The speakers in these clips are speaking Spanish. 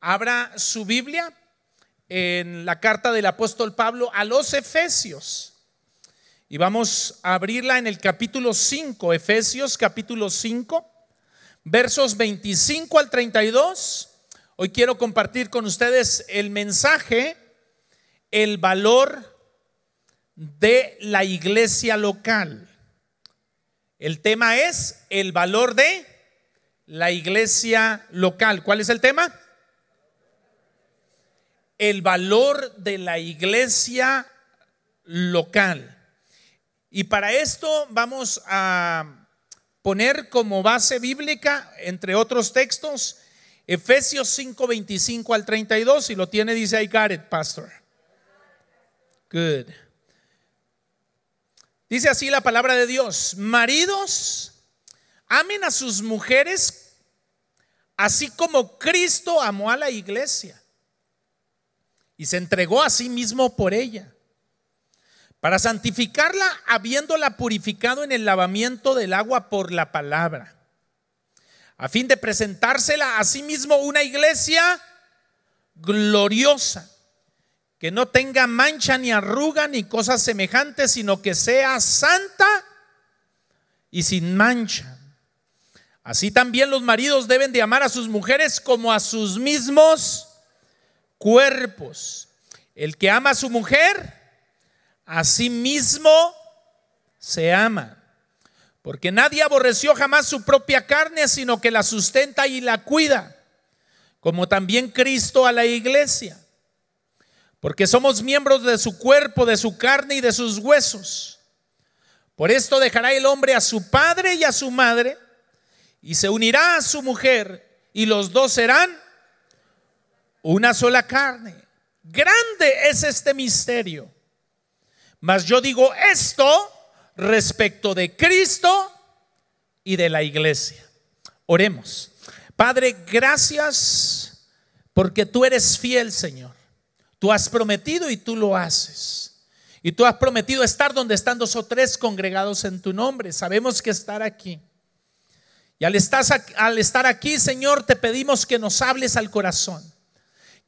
Abra su Biblia en la carta del apóstol Pablo a los Efesios. Y vamos a abrirla en el capítulo 5, Efesios capítulo 5, versos 25 al 32. Hoy quiero compartir con ustedes el mensaje, el valor de la iglesia local. El tema es el valor de la iglesia local. ¿Cuál es el tema? el valor de la iglesia local. Y para esto vamos a poner como base bíblica, entre otros textos, Efesios 5, 25 al 32, si lo tiene, dice, ahí, pastor. Good. Dice así la palabra de Dios, maridos, amen a sus mujeres, así como Cristo amó a la iglesia y se entregó a sí mismo por ella, para santificarla habiéndola purificado en el lavamiento del agua por la palabra, a fin de presentársela a sí mismo una iglesia gloriosa, que no tenga mancha ni arruga ni cosas semejantes, sino que sea santa y sin mancha. Así también los maridos deben de amar a sus mujeres como a sus mismos cuerpos. El que ama a su mujer, a sí mismo se ama. Porque nadie aborreció jamás su propia carne, sino que la sustenta y la cuida, como también Cristo a la iglesia. Porque somos miembros de su cuerpo, de su carne y de sus huesos. Por esto dejará el hombre a su padre y a su madre, y se unirá a su mujer, y los dos serán una sola carne. Grande es este misterio. Mas yo digo esto respecto de Cristo y de la iglesia. Oremos. Padre, gracias porque tú eres fiel, Señor. Tú has prometido y tú lo haces. Y tú has prometido estar donde están dos o tres congregados en tu nombre. Sabemos que estar aquí. Y al, estar aquí, Señor, te pedimos que nos hables al corazón.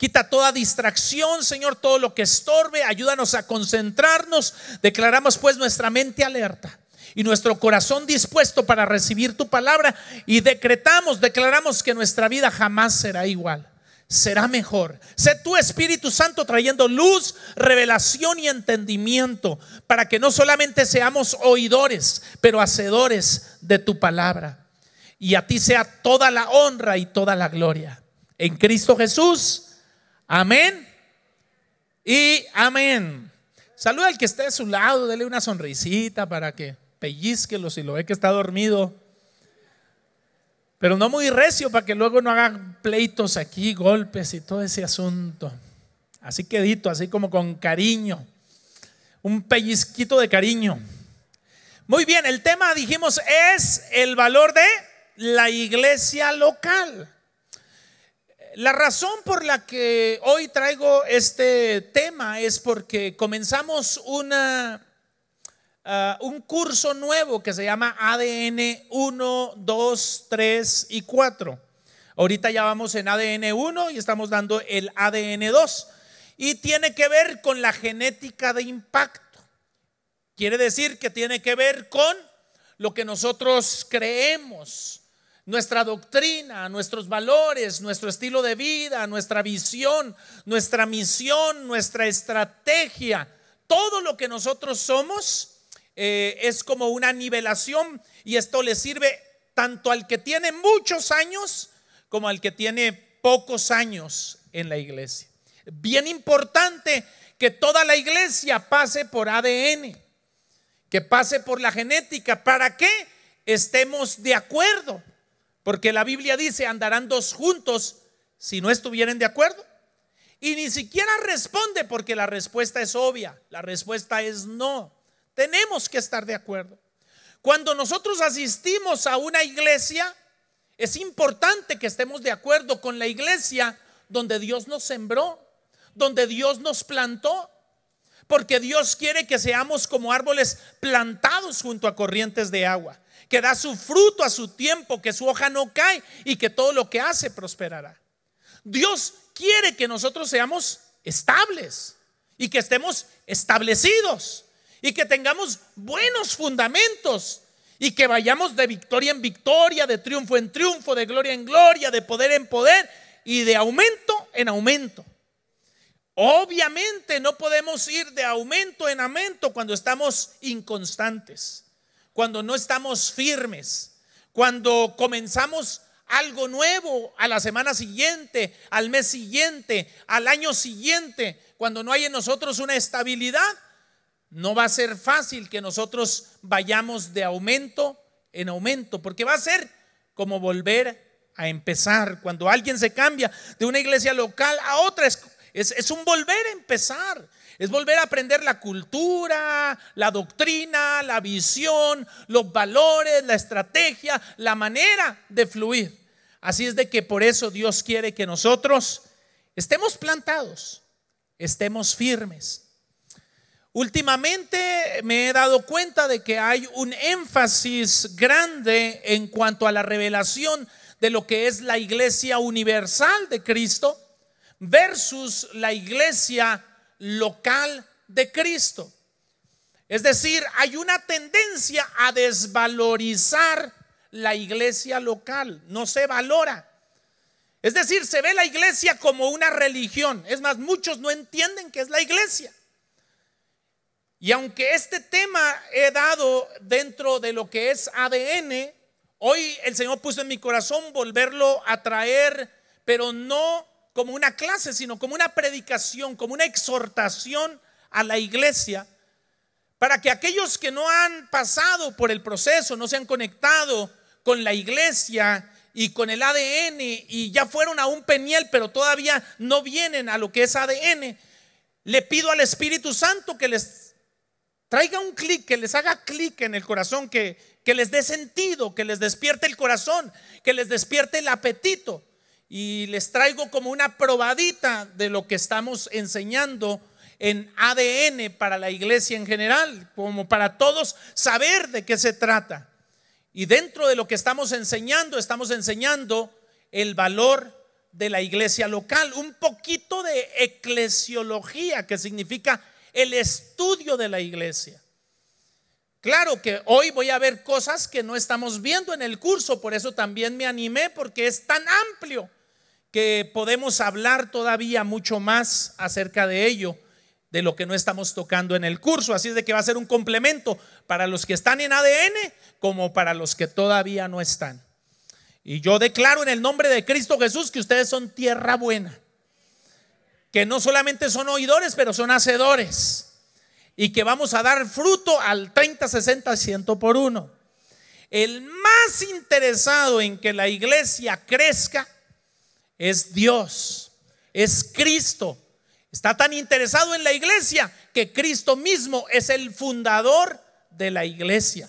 Quita toda distracción, Señor, todo lo que estorbe. Ayúdanos a concentrarnos. Declaramos pues nuestra mente alerta y nuestro corazón dispuesto para recibir tu palabra. Y decretamos, declaramos que nuestra vida jamás será igual. Será mejor. Sé tu Espíritu Santo trayendo luz, revelación y entendimiento para que no solamente seamos oidores, pero hacedores de tu palabra. Y a ti sea toda la honra y toda la gloria. En Cristo Jesús. Amén y amén. Saluda al que esté a su lado, dele una sonrisita para que pellizquelo si lo ve que está dormido. Pero no muy recio para que luego no hagan pleitos aquí, golpes y todo ese asunto. Así quedito, así como con cariño. Un pellizquito de cariño. Muy bien, el tema dijimos es el valor de la iglesia local. La razón por la que hoy traigo este tema es porque comenzamos uh, un curso nuevo que se llama ADN 1, 2, 3 y 4. Ahorita ya vamos en ADN 1 y estamos dando el ADN 2. Y tiene que ver con la genética de impacto. Quiere decir que tiene que ver con lo que nosotros creemos nuestra doctrina, nuestros valores, nuestro estilo de vida, nuestra visión, nuestra misión, nuestra estrategia. Todo lo que nosotros somos eh, es como una nivelación y esto le sirve tanto al que tiene muchos años como al que tiene pocos años en la iglesia. Bien importante que toda la iglesia pase por ADN, que pase por la genética. ¿Para que Estemos de acuerdo porque la Biblia dice, andarán dos juntos si no estuvieren de acuerdo. Y ni siquiera responde porque la respuesta es obvia. La respuesta es no. Tenemos que estar de acuerdo. Cuando nosotros asistimos a una iglesia, es importante que estemos de acuerdo con la iglesia donde Dios nos sembró, donde Dios nos plantó, porque Dios quiere que seamos como árboles plantados junto a corrientes de agua que da su fruto a su tiempo, que su hoja no cae y que todo lo que hace prosperará. Dios quiere que nosotros seamos estables y que estemos establecidos y que tengamos buenos fundamentos y que vayamos de victoria en victoria, de triunfo en triunfo, de gloria en gloria, de poder en poder y de aumento en aumento. Obviamente no podemos ir de aumento en aumento cuando estamos inconstantes cuando no estamos firmes, cuando comenzamos algo nuevo a la semana siguiente, al mes siguiente, al año siguiente, cuando no hay en nosotros una estabilidad, no va a ser fácil que nosotros vayamos de aumento en aumento, porque va a ser como volver a empezar. Cuando alguien se cambia de una iglesia local a otra, es, un volver a empezar. Es volver a aprender la cultura, la doctrina, la visión, los valores, la estrategia, la manera de fluir. Así es de que por eso Dios quiere que nosotros estemos plantados, estemos firmes. Últimamente me he dado cuenta de que hay un énfasis grande en cuanto a la revelación de lo que es la iglesia universal de Cristo versus la iglesia local de Cristo. Es decir, hay una tendencia a desvalorizar la iglesia local, no se valora. Es decir, se ve la iglesia como una religión. Es más, muchos no entienden que es la iglesia. Y aunque este tema he dado dentro de lo que es ADN, hoy el Señor puso en mi corazón volverlo a traer, pero no como una clase, sino como una predicación, como una exhortación a la iglesia, para que aquellos que no han pasado por el proceso, no se han conectado con la iglesia y con el ADN y ya fueron a un peniel, pero todavía no vienen a lo que es ADN, le pido al Espíritu Santo que les traiga un clic, que les haga clic en el corazón, que, que les dé sentido, que les despierte el corazón, que les despierte el apetito y les traigo como una probadita de lo que estamos enseñando en ADN para la iglesia en general, como para todos saber de qué se trata. Y dentro de lo que estamos enseñando, estamos enseñando el valor de la iglesia local, un poquito de eclesiología, que significa el estudio de la iglesia. Claro que hoy voy a ver cosas que no estamos viendo en el curso, por eso también me animé porque es tan amplio que podemos hablar todavía mucho más acerca de ello, de lo que no estamos tocando en el curso. Así es de que va a ser un complemento para los que están en ADN como para los que todavía no están. Y yo declaro en el nombre de Cristo Jesús que ustedes son tierra buena, que no solamente son oidores, pero son hacedores, y que vamos a dar fruto al 30, 60, 100 por uno. El más interesado en que la iglesia crezca es Dios, es Cristo. Está tan interesado en la iglesia que Cristo mismo es el fundador de la iglesia.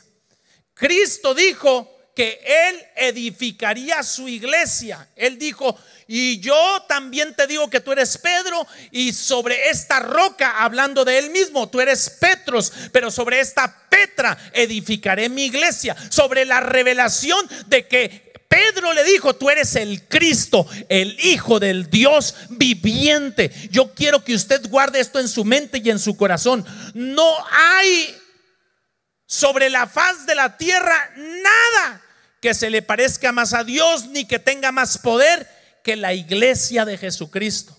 Cristo dijo que Él edificaría su iglesia. Él dijo, y yo también te digo que tú eres Pedro y sobre esta roca, hablando de Él mismo, tú eres Petros, pero sobre esta Petra edificaré mi iglesia, sobre la revelación de que Pedro le dijo, tú eres el Cristo, el Hijo del Dios viviente. Yo quiero que usted guarde esto en su mente y en su corazón. No hay sobre la faz de la tierra nada que se le parezca más a Dios ni que tenga más poder que la iglesia de Jesucristo.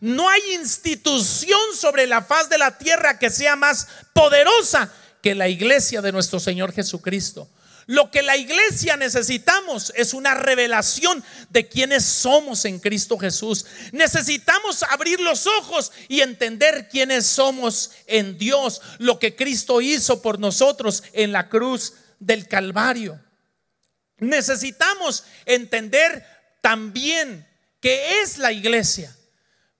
No hay institución sobre la faz de la tierra que sea más poderosa que la iglesia de nuestro Señor Jesucristo. Lo que la iglesia necesitamos es una revelación de quiénes somos en Cristo Jesús. Necesitamos abrir los ojos y entender quiénes somos en Dios, lo que Cristo hizo por nosotros en la cruz del Calvario. Necesitamos entender también qué es la iglesia,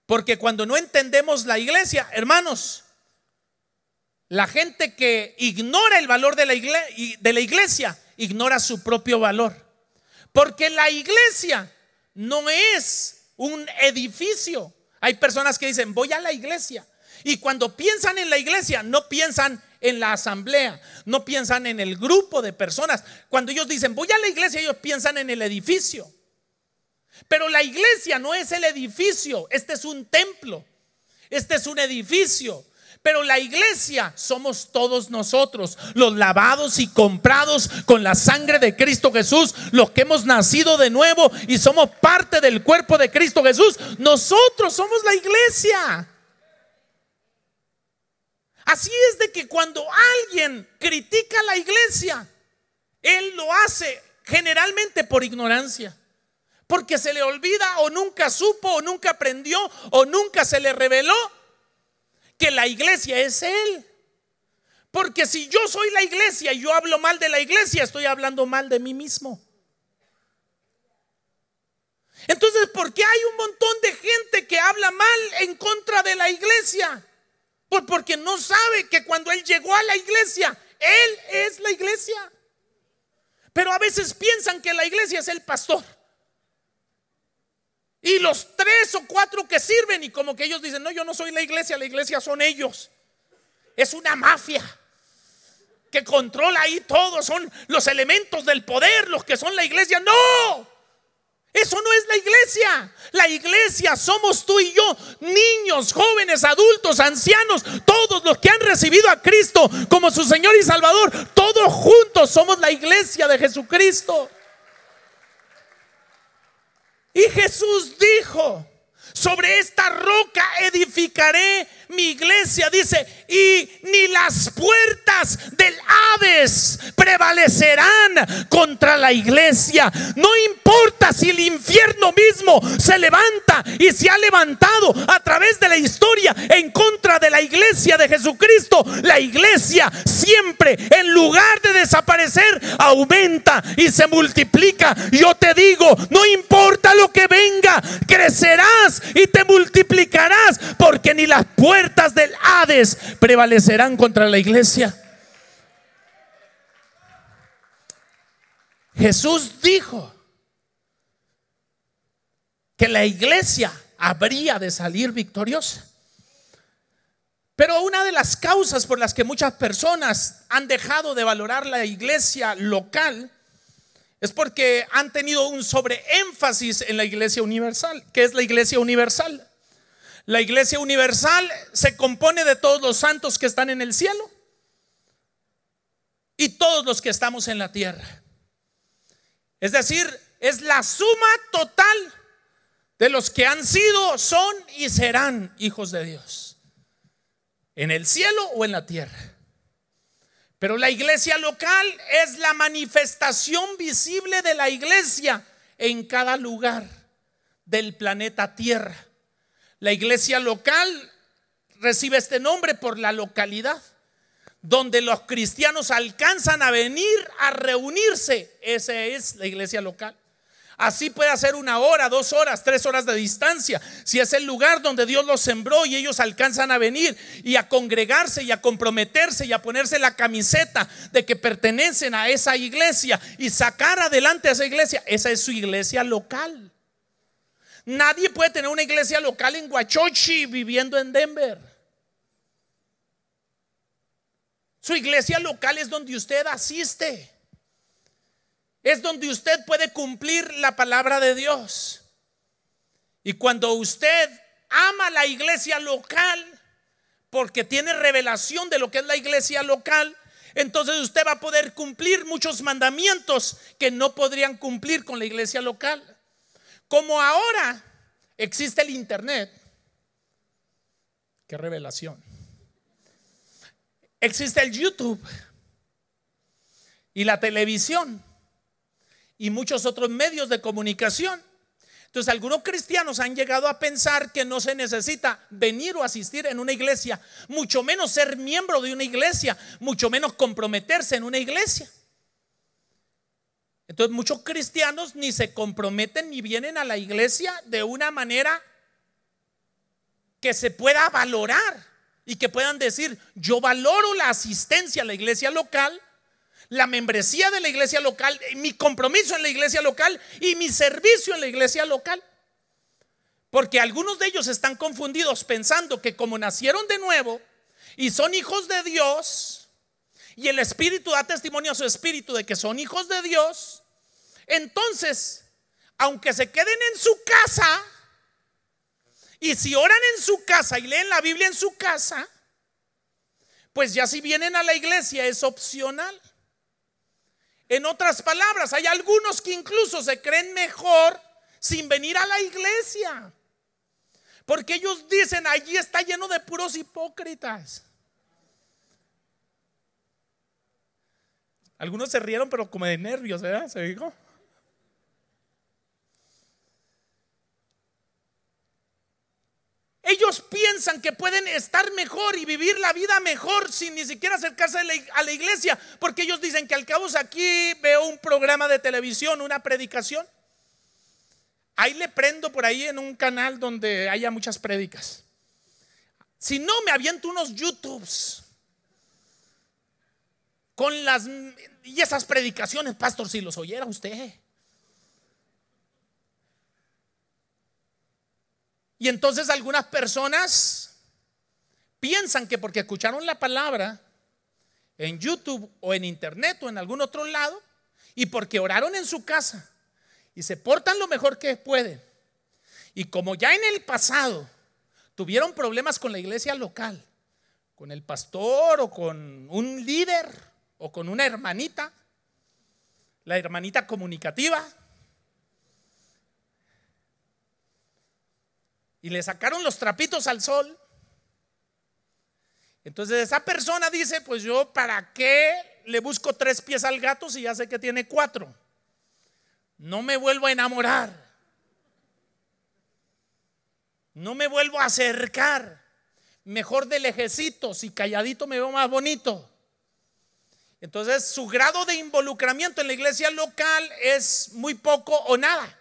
porque cuando no entendemos la iglesia, hermanos, la gente que ignora el valor de la, iglesia, ignora su propio valor. Porque la iglesia no es un edificio. Hay personas que dicen, voy a la iglesia. Y cuando piensan en la iglesia, no piensan en la asamblea, no piensan en el grupo de personas. Cuando ellos dicen, voy a la iglesia, ellos piensan en el edificio. Pero la iglesia no es el edificio, este es un templo, este es un edificio. Pero la iglesia somos todos nosotros, los lavados y comprados con la sangre de Cristo Jesús, los que hemos nacido de nuevo y somos parte del cuerpo de Cristo Jesús. Nosotros somos la iglesia. Así es de que cuando alguien critica a la iglesia, él lo hace generalmente por ignorancia porque se le olvida o nunca supo o nunca aprendió o nunca se le reveló la iglesia es Él. Porque si yo soy la iglesia y yo hablo mal de la iglesia, estoy hablando mal de mí mismo. Entonces, ¿por qué hay un montón de gente que habla mal en contra de la iglesia? Pues porque no sabe que cuando Él llegó a la iglesia, Él es la iglesia. Pero a veces piensan que la iglesia es el pastor. Y los tres o cuatro que sirven y como que ellos dicen, no, yo no soy la iglesia, la iglesia son ellos. Es una mafia que controla ahí todos son los elementos del poder los que son la iglesia. No, eso no es la iglesia. La iglesia somos tú y yo, niños, jóvenes, adultos, ancianos, todos los que han recibido a Cristo como su Señor y Salvador, todos juntos somos la iglesia de Jesucristo. Y Jesús dijo, sobre esta roca edificaré mi iglesia, dice, y ni las puertas del Hades prevalecerán contra la iglesia. No importa si el infierno mismo se levanta y se ha levantado a través de la historia en contra de la iglesia de Jesucristo, la iglesia siempre en lugar de desaparecer aumenta y se multiplica. Yo te digo, no importa lo que venga, crecerás y te multiplicarás, porque ni las puertas del Hades prevalecerán contra la iglesia. Jesús dijo que la iglesia habría de salir victoriosa. Pero una de las causas por las que muchas personas han dejado de valorar la iglesia local es porque han tenido un sobreénfasis en la iglesia universal. que es la iglesia universal? La iglesia universal se compone de todos los santos que están en el cielo y todos los que estamos en la tierra. Es decir, es la suma total de los que han sido, son y serán hijos de Dios, en el cielo o en la tierra. Pero la iglesia local es la manifestación visible de la iglesia en cada lugar del planeta Tierra. La iglesia local recibe este nombre por la localidad, donde los cristianos alcanzan a venir a reunirse. Esa es la iglesia local. Así puede hacer una hora, dos horas, tres horas de distancia. Si es el lugar donde Dios los sembró y ellos alcanzan a venir y a congregarse y a comprometerse y a ponerse la camiseta de que pertenecen a esa iglesia y sacar adelante a esa iglesia, esa es su iglesia local. Nadie puede tener una iglesia local en Huachochi viviendo en Denver. Su iglesia local es donde usted asiste es donde usted puede cumplir la palabra de Dios. Y cuando usted ama la iglesia local, porque tiene revelación de lo que es la iglesia local, entonces usted va a poder cumplir muchos mandamientos que no podrían cumplir con la iglesia local. Como ahora existe el Internet, qué revelación. Existe el YouTube y la televisión y muchos otros medios de comunicación. Entonces algunos cristianos han llegado a pensar que no se necesita venir o asistir en una iglesia, mucho menos ser miembro de una iglesia, mucho menos comprometerse en una iglesia. Entonces muchos cristianos ni se comprometen ni vienen a la iglesia de una manera que se pueda valorar y que puedan decir, yo valoro la asistencia a la iglesia local la membresía de la iglesia local, eh, mi compromiso en la iglesia local y mi servicio en la iglesia local. Porque algunos de ellos están confundidos pensando que como nacieron de nuevo y son hijos de Dios, y el Espíritu da testimonio a su Espíritu de que son hijos de Dios, entonces, aunque se queden en su casa, y si oran en su casa y leen la Biblia en su casa, pues ya si vienen a la iglesia es opcional. En otras palabras, hay algunos que incluso se creen mejor sin venir a la iglesia. Porque ellos dicen, allí está lleno de puros hipócritas. Algunos se rieron, pero como de nervios, ¿verdad? ¿Se dijo? ellos piensan que pueden estar mejor y vivir la vida mejor sin ni siquiera acercarse a la iglesia, porque ellos dicen que al cabo aquí veo un programa de televisión, una predicación. Ahí le prendo por ahí en un canal donde haya muchas prédicas. Si no, me aviento unos YouTubes con las y esas predicaciones, pastor, si los oyera usted. Y entonces algunas personas piensan que porque escucharon la palabra en YouTube o en Internet o en algún otro lado, y porque oraron en su casa y se portan lo mejor que pueden, y como ya en el pasado tuvieron problemas con la iglesia local, con el pastor o con un líder o con una hermanita, la hermanita comunicativa, y le sacaron los trapitos al sol. Entonces esa persona dice, pues yo para qué le busco tres pies al gato si ya sé que tiene cuatro. No me vuelvo a enamorar. No me vuelvo a acercar. Mejor del lejecito, si calladito me veo más bonito. Entonces su grado de involucramiento en la iglesia local es muy poco o nada.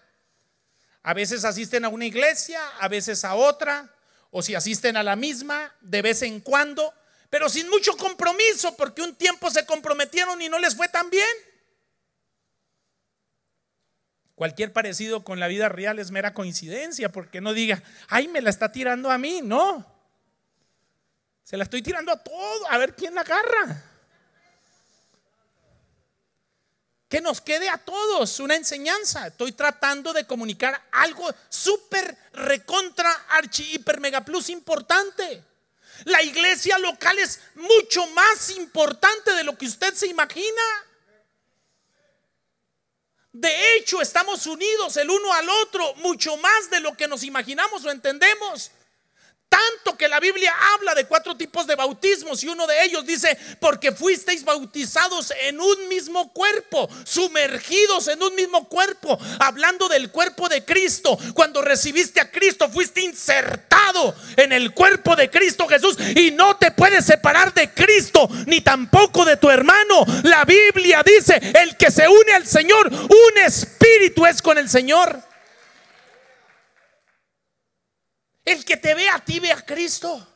A veces asisten a una iglesia, a veces a otra, o si asisten a la misma, de vez en cuando, pero sin mucho compromiso, porque un tiempo se comprometieron y no les fue tan bien. Cualquier parecido con la vida real es mera coincidencia, porque no diga, ay, me la está tirando a mí, no. Se la estoy tirando a todo, a ver quién la agarra. que nos quede a todos una enseñanza. Estoy tratando de comunicar algo súper recontra archi hiper mega plus importante. La iglesia local es mucho más importante de lo que usted se imagina. De hecho, estamos unidos el uno al otro mucho más de lo que nos imaginamos o entendemos. Tanto que la Biblia habla de cuatro tipos de bautismos y uno de ellos dice, porque fuisteis bautizados en un mismo cuerpo, sumergidos en un mismo cuerpo, hablando del cuerpo de Cristo. Cuando recibiste a Cristo fuiste insertado en el cuerpo de Cristo Jesús y no te puedes separar de Cristo ni tampoco de tu hermano. La Biblia dice, el que se une al Señor, un espíritu es con el Señor. El que te ve a ti ve a Cristo.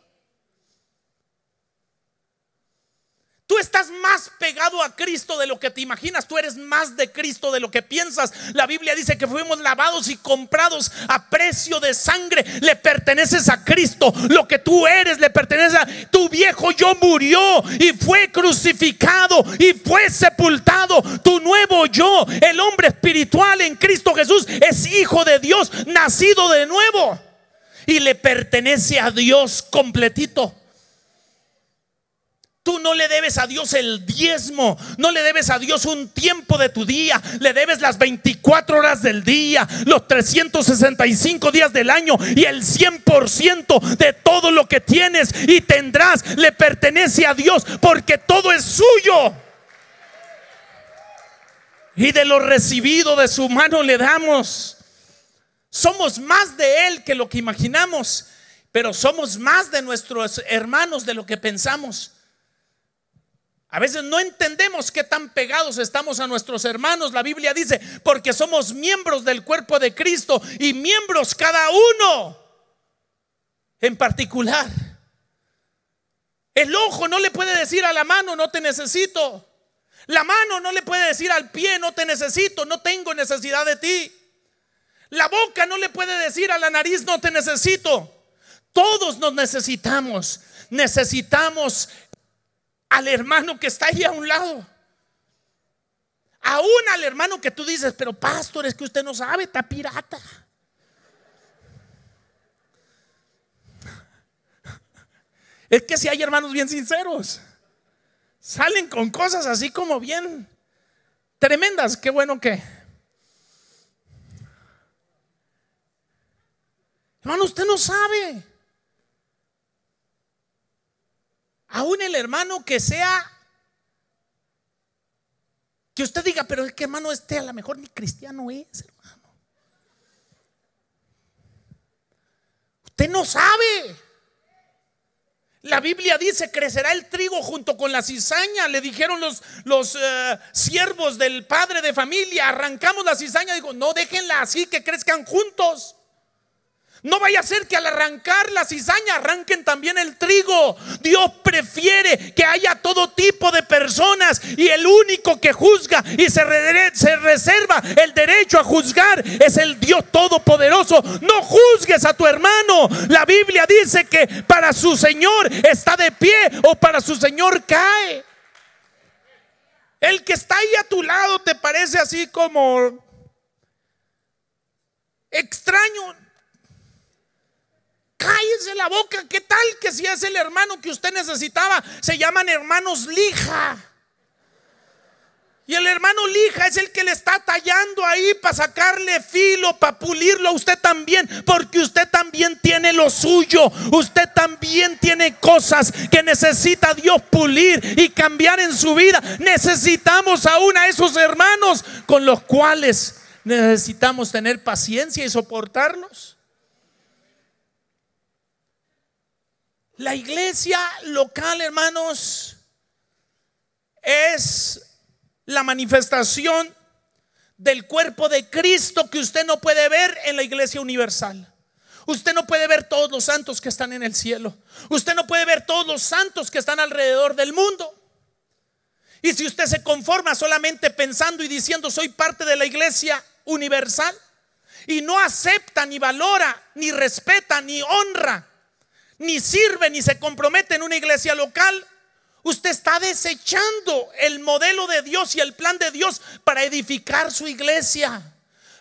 Tú estás más pegado a Cristo de lo que te imaginas, tú eres más de Cristo de lo que piensas. La Biblia dice que fuimos lavados y comprados a precio de sangre. Le perteneces a Cristo, lo que tú eres le pertenece a tu viejo yo murió y fue crucificado y fue sepultado. Tu nuevo yo, el hombre espiritual en Cristo Jesús, es hijo de Dios, nacido de nuevo y le pertenece a Dios completito. Tú no le debes a Dios el diezmo, no le debes a Dios un tiempo de tu día, le debes las 24 horas del día, los 365 días del año y el 100% de todo lo que tienes y tendrás le pertenece a Dios porque todo es suyo. Y de lo recibido de su mano le damos. Somos más de Él que lo que imaginamos, pero somos más de nuestros hermanos de lo que pensamos. A veces no entendemos qué tan pegados estamos a nuestros hermanos. La Biblia dice, porque somos miembros del cuerpo de Cristo y miembros cada uno en particular. El ojo no le puede decir a la mano, no te necesito. La mano no le puede decir al pie, no te necesito, no tengo necesidad de ti. La boca no le puede decir a la nariz, no te necesito. Todos nos necesitamos. Necesitamos al hermano que está ahí a un lado. Aún al hermano que tú dices, pero pastor, es que usted no sabe, está pirata. Es que si hay hermanos bien sinceros, salen con cosas así como bien tremendas. Qué bueno que Hermano, usted no sabe. Aún el hermano que sea, que usted diga, pero es que hermano este a lo mejor ni cristiano es, hermano. Usted no sabe. La Biblia dice, crecerá el trigo junto con la cizaña. Le dijeron los, los eh, siervos del padre de familia, arrancamos la cizaña. Digo, no, déjenla así, que crezcan juntos. No vaya a ser que al arrancar la cizaña arranquen también el trigo. Dios prefiere que haya todo tipo de personas y el único que juzga y se, reserva el derecho a juzgar es el Dios Todopoderoso. No juzgues a tu hermano. La Biblia dice que para su Señor está de pie o para su Señor cae. El que está ahí a tu lado te parece así como extraño Cállese la boca, ¿qué tal que si es el hermano que usted necesitaba? Se llaman hermanos lija. Y el hermano lija es el que le está tallando ahí para sacarle filo, para pulirlo a usted también, porque usted también tiene lo suyo, usted también tiene cosas que necesita Dios pulir y cambiar en su vida. Necesitamos aún a esos hermanos con los cuales necesitamos tener paciencia y soportarlos. La iglesia local, hermanos, es la manifestación del cuerpo de Cristo que usted no puede ver en la iglesia universal. Usted no puede ver todos los santos que están en el cielo. Usted no puede ver todos los santos que están alrededor del mundo. Y si usted se conforma solamente pensando y diciendo soy parte de la iglesia universal y no acepta ni valora ni respeta ni honra ni sirve ni se compromete en una iglesia local, usted está desechando el modelo de Dios y el plan de Dios para edificar su iglesia.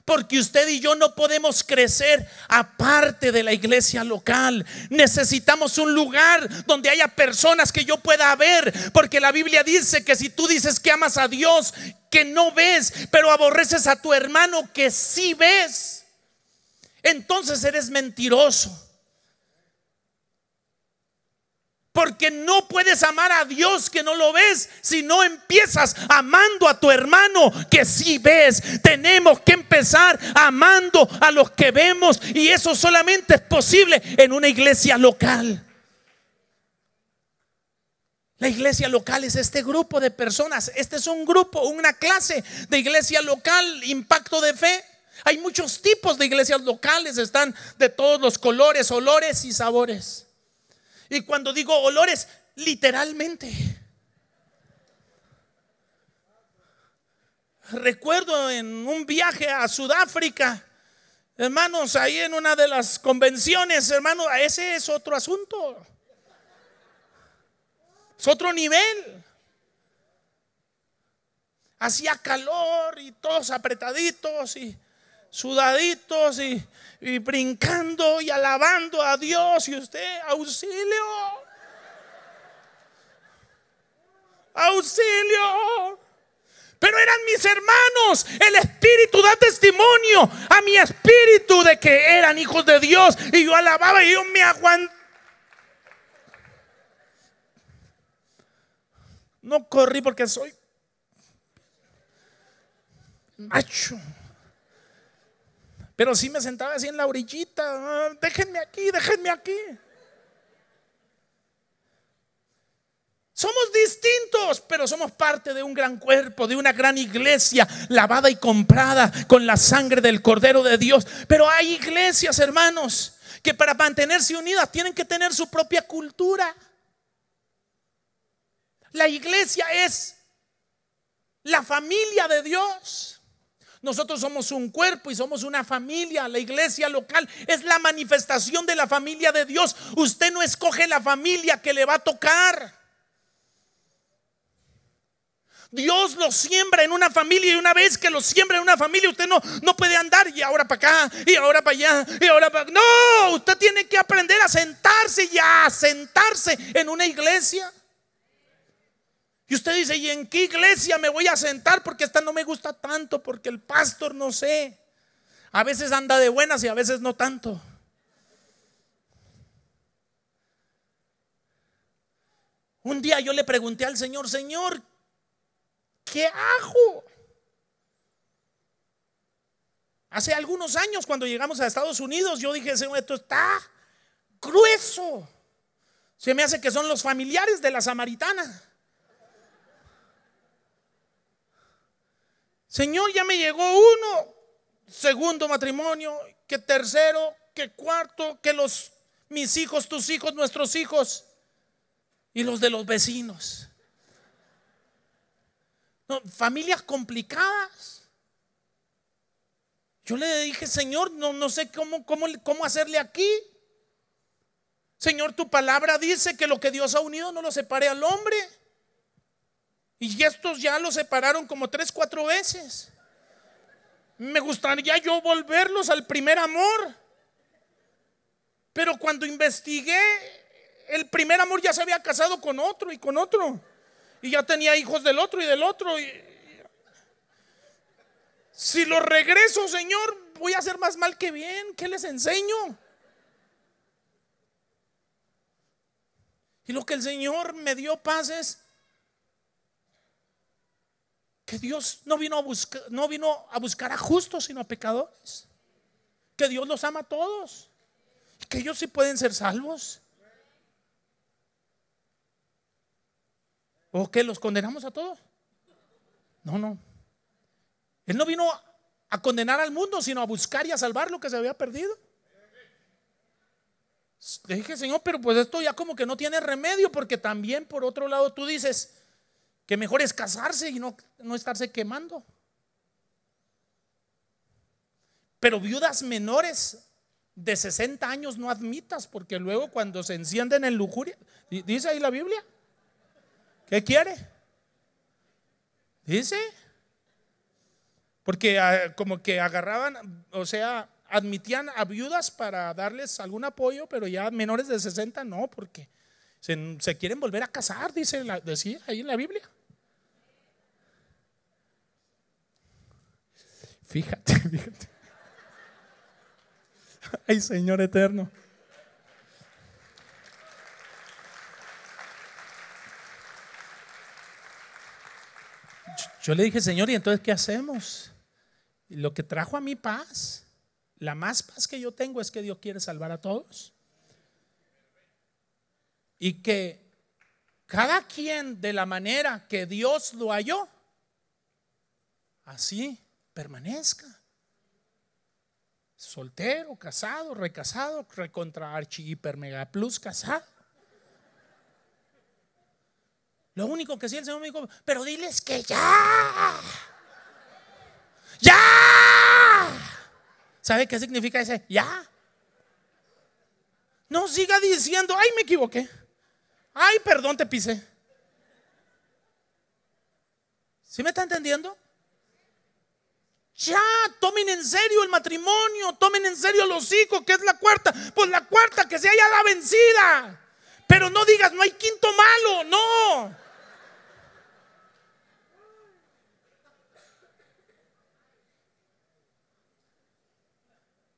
Porque usted y yo no podemos crecer aparte de la iglesia local. Necesitamos un lugar donde haya personas que yo pueda ver. Porque la Biblia dice que si tú dices que amas a Dios, que no ves, pero aborreces a tu hermano que sí ves, entonces eres mentiroso. Porque no puedes amar a Dios que no lo ves si no empiezas amando a tu hermano que sí ves. Tenemos que empezar amando a los que vemos y eso solamente es posible en una iglesia local. La iglesia local es este grupo de personas. Este es un grupo, una clase de iglesia local, impacto de fe. Hay muchos tipos de iglesias locales, están de todos los colores, olores y sabores. Y cuando digo olores, literalmente. Recuerdo en un viaje a Sudáfrica, hermanos, ahí en una de las convenciones, hermanos, ese es otro asunto. Es otro nivel. Hacía calor y todos apretaditos y sudaditos y, brincando y alabando a Dios y usted, auxilio, auxilio. Pero eran mis hermanos. El Espíritu da testimonio a mi espíritu de que eran hijos de Dios. Y yo alababa y yo me aguantaba. No corrí porque soy macho. Pero si me sentaba así en la orillita. Ah, déjenme aquí, déjenme aquí. Somos distintos, pero somos parte de un gran cuerpo, de una gran iglesia, lavada y comprada con la sangre del Cordero de Dios. Pero hay iglesias, hermanos, que para mantenerse unidas tienen que tener su propia cultura. La iglesia es la familia de Dios. Nosotros somos un cuerpo y somos una familia. La iglesia local es la manifestación de la familia de Dios. Usted no escoge la familia que le va a tocar. Dios lo siembra en una familia y una vez que lo siembra en una familia, usted no, no puede andar y ahora para acá y ahora para allá y ahora para... No, usted tiene que aprender a sentarse y a sentarse en una iglesia. Y usted dice, ¿y en qué iglesia me voy a sentar? Porque esta no me gusta tanto, porque el pastor no sé. A veces anda de buenas y a veces no tanto. Un día yo le pregunté al Señor, Señor, ¿qué ajo Hace algunos años cuando llegamos a Estados Unidos, yo dije, Señor, esto está grueso. Se me hace que son los familiares de la samaritana. Señor, ya me llegó uno, segundo matrimonio, que tercero, que cuarto, que los mis hijos, tus hijos, nuestros hijos y los de los vecinos. familias complicadas. Yo le dije, Señor, no, no sé cómo, cómo, cómo hacerle aquí. Señor, tu palabra dice que lo que Dios ha unido no lo separe al hombre. Y estos ya los separaron como tres, cuatro veces. Me gustaría yo volverlos al primer amor. Pero cuando investigué, el primer amor ya se había casado con otro y con otro. Y ya tenía hijos del otro y del otro. Si lo regreso, Señor, voy a hacer más mal que bien. ¿Qué les enseño? Y lo que el Señor me dio paz es, que Dios no vino a buscar, no vino a, buscar a justos, sino a pecadores. Que Dios los ama a todos. Que ellos sí pueden ser salvos. ¿O que los condenamos a todos? No, no. Él no vino a condenar al mundo, sino a buscar y a salvar lo que se había perdido. Le dije, Señor, pero pues esto ya como que no tiene remedio, porque también por otro lado tú dices, que mejor es casarse y no, no estarse quemando. Pero viudas menores de 60 años no admitas, porque luego cuando se encienden en lujuria, dice ahí la Biblia, ¿qué quiere? Dice, porque ah, como que agarraban, o sea, admitían a viudas para darles algún apoyo, pero ya menores de 60 no, porque se, quieren volver a casar, dice ahí en la Biblia. Fíjate, fíjate. Ay, Señor eterno. Yo le dije, Señor, ¿y entonces qué hacemos? Lo que trajo a mi paz, la más paz que yo tengo es que Dios quiere salvar a todos. Y que cada quien de la manera que Dios lo halló, así permanezca. Soltero, casado, recasado, recontra archi hiper mega plus casado. Lo único que sí el Señor me dijo, pero diles que ya. ¡Ya! ¿Sabe qué significa ese ya? No siga diciendo, ay, me equivoqué. Ay, perdón, te pisé. Si me está entendiendo? Ya, tomen en serio el matrimonio, tomen en serio los hijos, que es la cuarta. Pues la cuarta, que se haya la vencida. Pero no digas, no hay quinto malo, no.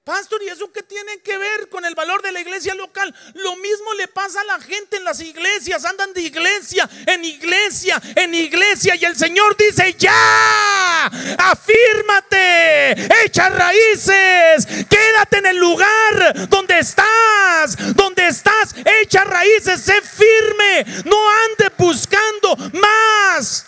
Pastor, ¿y eso que tiene que ver con el valor de la iglesia local? Lo mismo le pasa a la gente en las iglesias. Andan de iglesia en iglesia en iglesia. Y el Señor dice, ya, afírmate, echa raíces, quédate en el lugar donde estás, donde estás, echa raíces, sé firme, no ande buscando más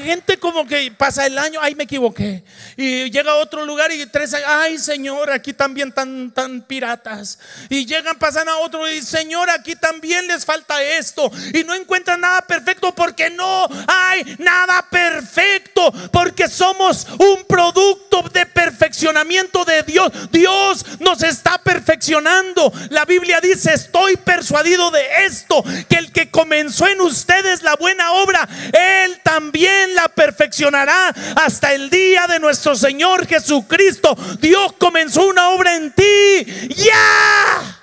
gente como que pasa el año, ay, me equivoqué. Y llega a otro lugar y tres ay, Señor, aquí también Están tan piratas. Y llegan, pasan a otro y, Señor, aquí también les falta esto. Y no encuentran nada perfecto porque no hay nada perfecto. Porque somos un producto de perfeccionamiento de Dios. Dios nos está perfeccionando. La Biblia dice, estoy persuadido de esto, que el que comenzó en ustedes la buena obra, Él también la perfeccionará hasta el día de nuestro Señor Jesucristo. Dios comenzó una obra en ti. Ya.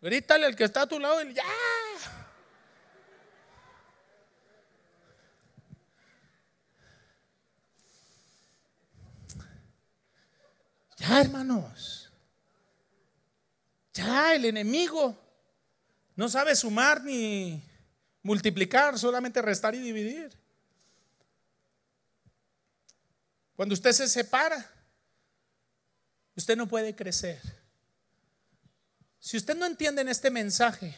Grítale al que está a tu lado ya. Ya, hermanos. Ya, el enemigo no sabe sumar ni multiplicar, solamente restar y dividir. Cuando usted se separa, usted no puede crecer. Si usted no entiende en este mensaje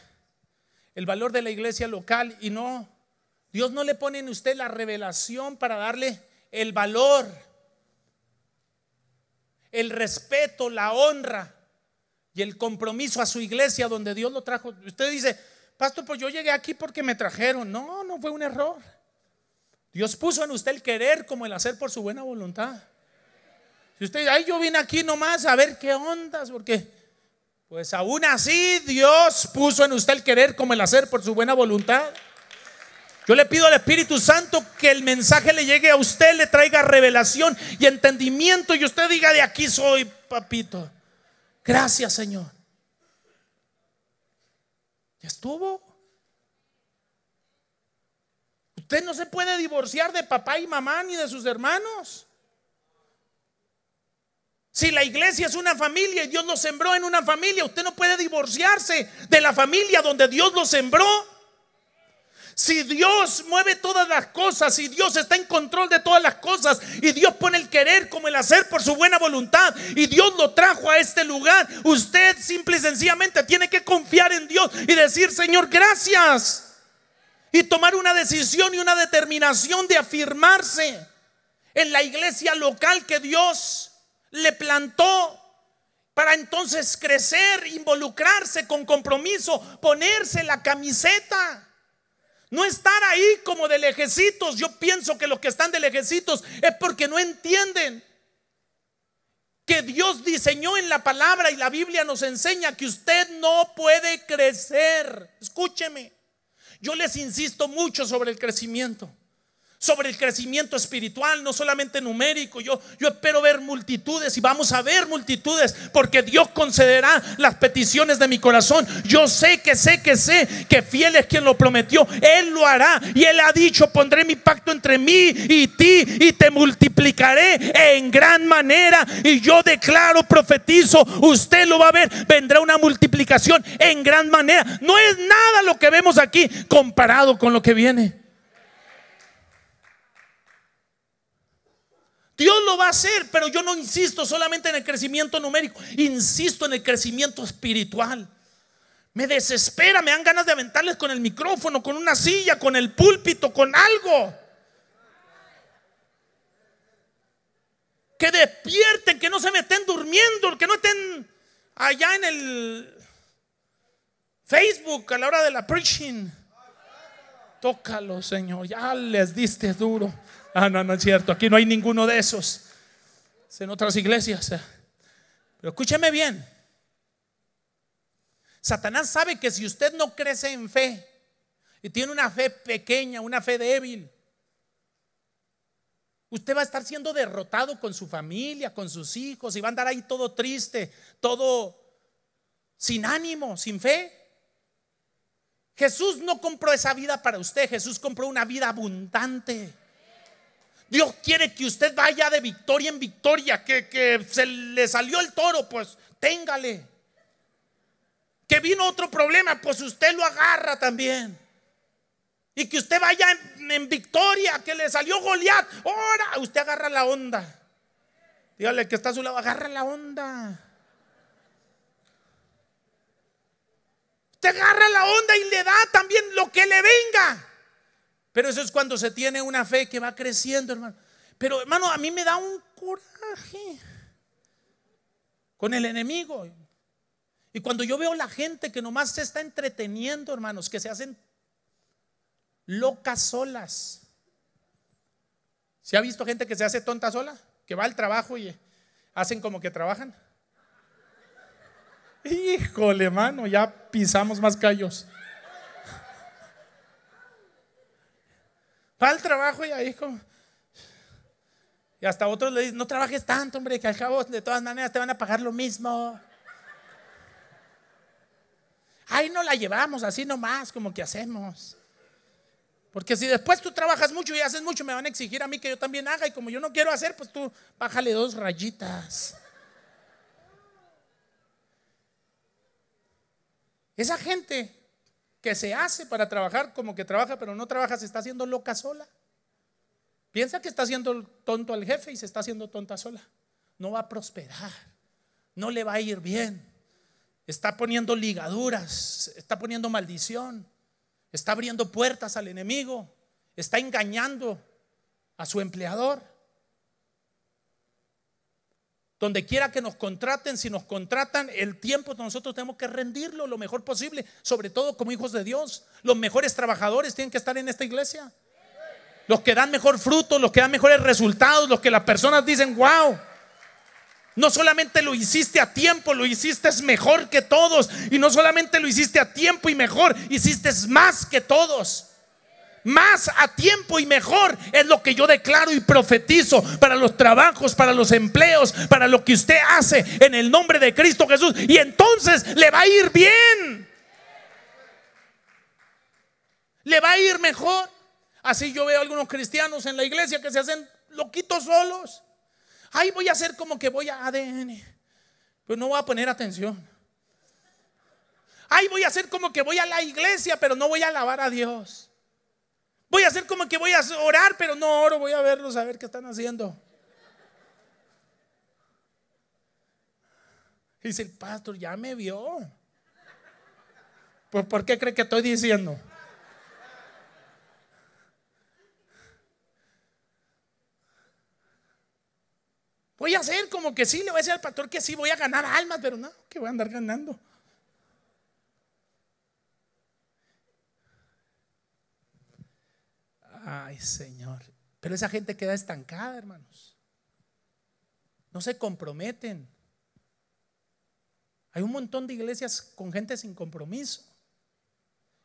el valor de la iglesia local y no, Dios no le pone en usted la revelación para darle el valor, el respeto, la honra y el compromiso a su iglesia donde Dios lo trajo. Usted dice, pastor, pues yo llegué aquí porque me trajeron. No, no fue un error. Dios puso en usted el querer como el hacer por su buena voluntad. Si usted, ay, yo vine aquí nomás a ver qué ondas, porque pues aún así Dios puso en usted el querer como el hacer por su buena voluntad. Yo le pido al Espíritu Santo que el mensaje le llegue a usted, le traiga revelación y entendimiento y usted diga, de aquí soy, papito. Gracias, Señor. Ya estuvo. Usted no se puede divorciar de papá y mamá ni de sus hermanos. Si la iglesia es una familia y Dios lo sembró en una familia, usted no puede divorciarse de la familia donde Dios lo sembró. Si Dios mueve todas las cosas, si Dios está en control de todas las cosas y Dios pone el querer como el hacer por su buena voluntad y Dios lo trajo a este lugar, usted simple y sencillamente tiene que confiar en Dios y decir, Señor, gracias. Y tomar una decisión y una determinación de afirmarse en la iglesia local que Dios le plantó para entonces crecer, involucrarse con compromiso, ponerse la camiseta. No estar ahí como de lejecitos. Yo pienso que los que están de lejecitos es porque no entienden que Dios diseñó en la palabra y la Biblia nos enseña que usted no puede crecer. Escúcheme. Yo les insisto mucho sobre el crecimiento sobre el crecimiento espiritual, no solamente numérico. Yo, yo espero ver multitudes y vamos a ver multitudes porque Dios concederá las peticiones de mi corazón. Yo sé que sé que sé que fiel es quien lo prometió. Él lo hará y él ha dicho, pondré mi pacto entre mí y ti y te multiplicaré en gran manera. Y yo declaro, profetizo, usted lo va a ver, vendrá una multiplicación en gran manera. No es nada lo que vemos aquí comparado con lo que viene. Dios lo va a hacer, pero yo no insisto solamente en el crecimiento numérico, insisto en el crecimiento espiritual. Me desespera, me dan ganas de aventarles con el micrófono, con una silla, con el púlpito, con algo. Que despierten, que no se me estén durmiendo, que no estén allá en el Facebook a la hora de la preaching. Tócalo, Señor, ya les diste duro. Ah, no, no es cierto. Aquí no hay ninguno de esos. Es en otras iglesias. Eh. Pero escúcheme bien. Satanás sabe que si usted no crece en fe y tiene una fe pequeña, una fe débil, usted va a estar siendo derrotado con su familia, con sus hijos y va a andar ahí todo triste, todo sin ánimo, sin fe. Jesús no compró esa vida para usted, Jesús compró una vida abundante. Dios quiere que usted vaya de victoria en victoria, que, se le salió el toro, pues téngale. Que vino otro problema, pues usted lo agarra también. Y que usted vaya en, en victoria, que le salió Goliat. Ahora usted agarra la onda. Dígale que está a su lado, agarra la onda. Usted agarra la onda y le da también lo que le venga. Pero eso es cuando se tiene una fe que va creciendo, hermano. Pero hermano, a mí me da un coraje con el enemigo. Y cuando yo veo la gente que nomás se está entreteniendo, hermanos, que se hacen locas solas. ¿Se ha visto gente que se hace tonta sola? Que va al trabajo y hacen como que trabajan. Híjole, hermano ya pisamos más callos. va el trabajo y ahí como... Y hasta otros le dicen, no trabajes tanto, hombre, que al cabo de todas maneras te van a pagar lo mismo. Ahí no la llevamos, así nomás, como que hacemos. Porque si después tú trabajas mucho y haces mucho, me van a exigir a mí que yo también haga. Y como yo no quiero hacer, pues tú bájale dos rayitas. Esa gente que se hace para trabajar como que trabaja, pero no trabaja, se está haciendo loca sola. Piensa que está haciendo tonto al jefe y se está haciendo tonta sola. No va a prosperar, no le va a ir bien. Está poniendo ligaduras, está poniendo maldición, está abriendo puertas al enemigo, está engañando a su empleador. Donde quiera que nos contraten, si nos contratan, el tiempo nosotros tenemos que rendirlo lo mejor posible, sobre todo como hijos de Dios. Los mejores trabajadores tienen que estar en esta iglesia. Los que dan mejor fruto, los que dan mejores resultados, los que las personas dicen, wow, no solamente lo hiciste a tiempo, lo hiciste mejor que todos. Y no solamente lo hiciste a tiempo y mejor, hiciste más que todos más a tiempo y mejor es lo que yo declaro y profetizo para los trabajos, para los empleos, para lo que usted hace en el nombre de Cristo Jesús. Y entonces le va a ir bien. Le va a ir mejor. Así yo veo a algunos cristianos en la iglesia que se hacen loquitos solos. Ay, voy a hacer como que voy a ADN. Pero pues no voy a poner atención. Ay, voy a hacer como que voy a la iglesia, pero no voy a alabar a Dios. Voy a hacer como que voy a orar, pero no oro, voy a verlos a ver qué están haciendo. Dice el pastor, ya me vio. Pues, ¿por qué cree que estoy diciendo? Voy a hacer como que sí, le voy a decir al pastor que sí, voy a ganar almas, pero no, que voy a andar ganando. Ay, Señor. Pero esa gente queda estancada, hermanos. No se comprometen. Hay un montón de iglesias con gente sin compromiso.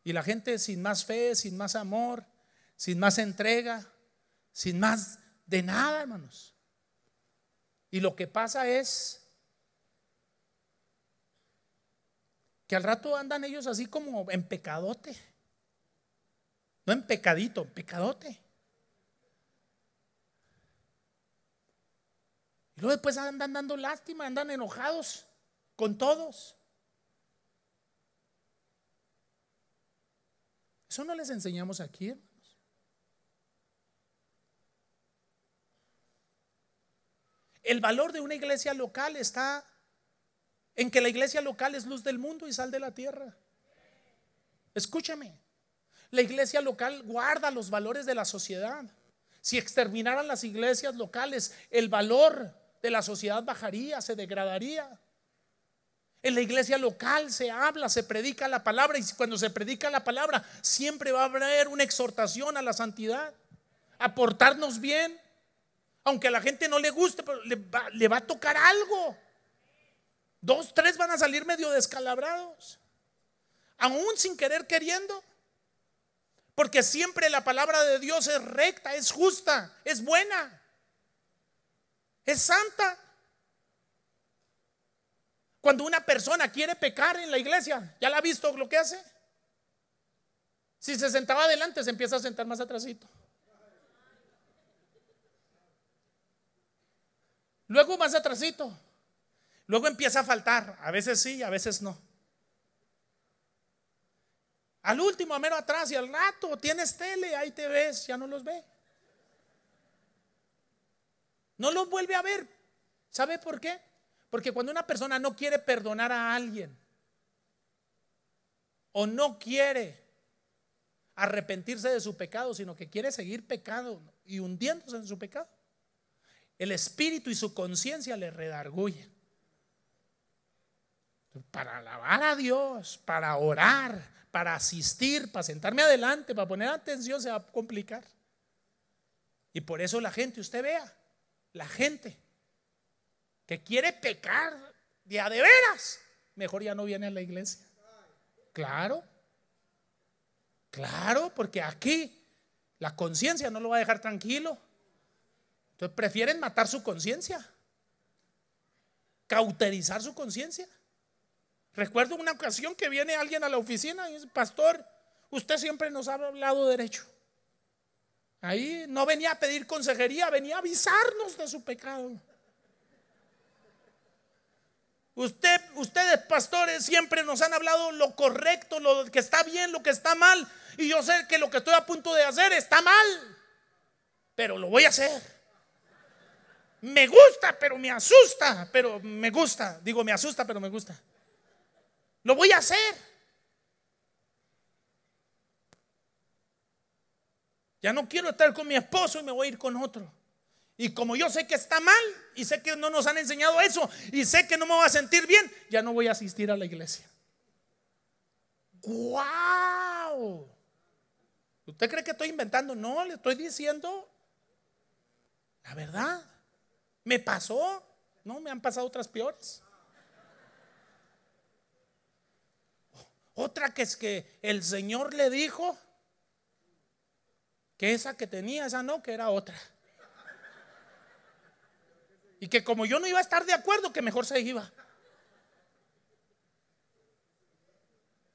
Y la gente sin más fe, sin más amor, sin más entrega, sin más de nada, hermanos. Y lo que pasa es que al rato andan ellos así como en pecadote. No en pecadito, pecadote. Y luego después andan dando lástima, andan enojados con todos. Eso no les enseñamos aquí, hermanos. El valor de una iglesia local está en que la iglesia local es luz del mundo y sal de la tierra. Escúchame, la iglesia local guarda los valores de la sociedad. Si exterminaran las iglesias locales, el valor de la sociedad bajaría, se degradaría. En la iglesia local se habla, se predica la palabra y cuando se predica la palabra siempre va a haber una exhortación a la santidad, a portarnos bien, aunque a la gente no le guste, le va, le va a tocar algo. Dos, tres van a salir medio descalabrados, aún sin querer queriendo. Porque siempre la palabra de Dios es recta, es justa, es buena, es santa. Cuando una persona quiere pecar en la iglesia, ¿ya la ha visto lo que hace? Si se sentaba adelante, se empieza a sentar más atrasito Luego más atrasito, Luego empieza a faltar. A veces sí, a veces no. Al último, a mero atrás y al rato, tienes tele, ahí te ves, ya no los ve. No los vuelve a ver. ¿Sabe por qué? Porque cuando una persona no quiere perdonar a alguien o no quiere arrepentirse de su pecado, sino que quiere seguir pecando y hundiéndose en su pecado, el espíritu y su conciencia le redarguyen. Para alabar a Dios, para orar, para asistir, para sentarme adelante, para poner atención, se va a complicar. Y por eso la gente, usted vea, la gente que quiere pecar de a de veras, mejor ya no viene a la iglesia. Claro, claro, porque aquí la conciencia no lo va a dejar tranquilo. Entonces prefieren matar su conciencia, cauterizar su conciencia. Recuerdo una ocasión que viene alguien a la oficina y dice, pastor, usted siempre nos ha hablado derecho. Ahí no venía a pedir consejería, venía a avisarnos de su pecado. Usted, ustedes pastores siempre nos han hablado lo correcto, lo que está bien, lo que está mal. Y yo sé que lo que estoy a punto de hacer está mal, pero lo voy a hacer. Me gusta, pero me asusta, pero me gusta. Digo, me asusta, pero me gusta. Lo voy a hacer. Ya no quiero estar con mi esposo y me voy a ir con otro. Y como yo sé que está mal y sé que no nos han enseñado eso y sé que no me voy a sentir bien, ya no voy a asistir a la iglesia. ¡Wow! ¿Usted cree que estoy inventando? No, le estoy diciendo la verdad. Me pasó. No, me han pasado otras peores. Otra que es que el Señor le dijo que esa que tenía, esa no, que era otra. Y que como yo no iba a estar de acuerdo, que mejor se iba.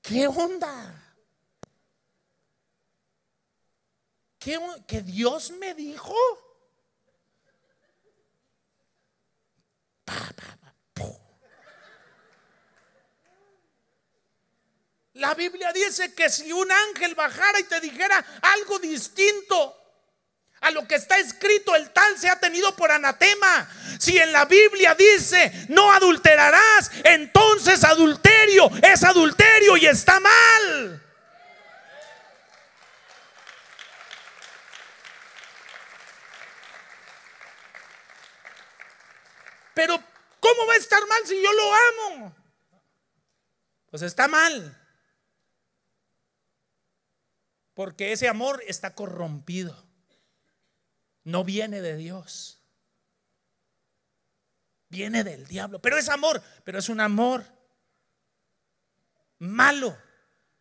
¿Qué onda? ¿Qué, que Dios me dijo? La Biblia dice que si un ángel bajara y te dijera algo distinto a lo que está escrito, el tal se ha tenido por anatema. Si en la Biblia dice, no adulterarás, entonces adulterio es adulterio y está mal. Pero, ¿cómo va a estar mal si yo lo amo? Pues está mal. Porque ese amor está corrompido. No viene de Dios. Viene del diablo. Pero es amor, pero es un amor malo.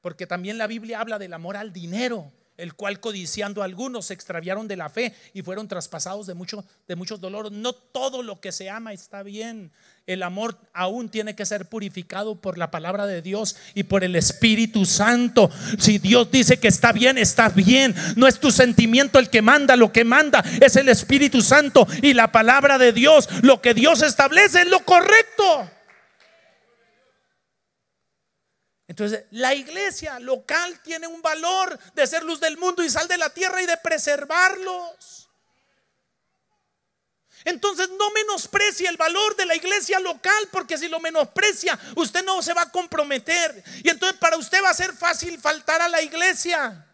Porque también la Biblia habla del amor al dinero el cual codiciando algunos se extraviaron de la fe y fueron traspasados de, mucho, de muchos dolores. No todo lo que se ama está bien. El amor aún tiene que ser purificado por la palabra de Dios y por el Espíritu Santo. Si Dios dice que está bien, está bien. No es tu sentimiento el que manda, lo que manda es el Espíritu Santo y la palabra de Dios. Lo que Dios establece es lo correcto. Entonces, la iglesia local tiene un valor de ser luz del mundo y sal de la tierra y de preservarlos. Entonces, no menosprecie el valor de la iglesia local, porque si lo menosprecia, usted no se va a comprometer. Y entonces para usted va a ser fácil faltar a la iglesia.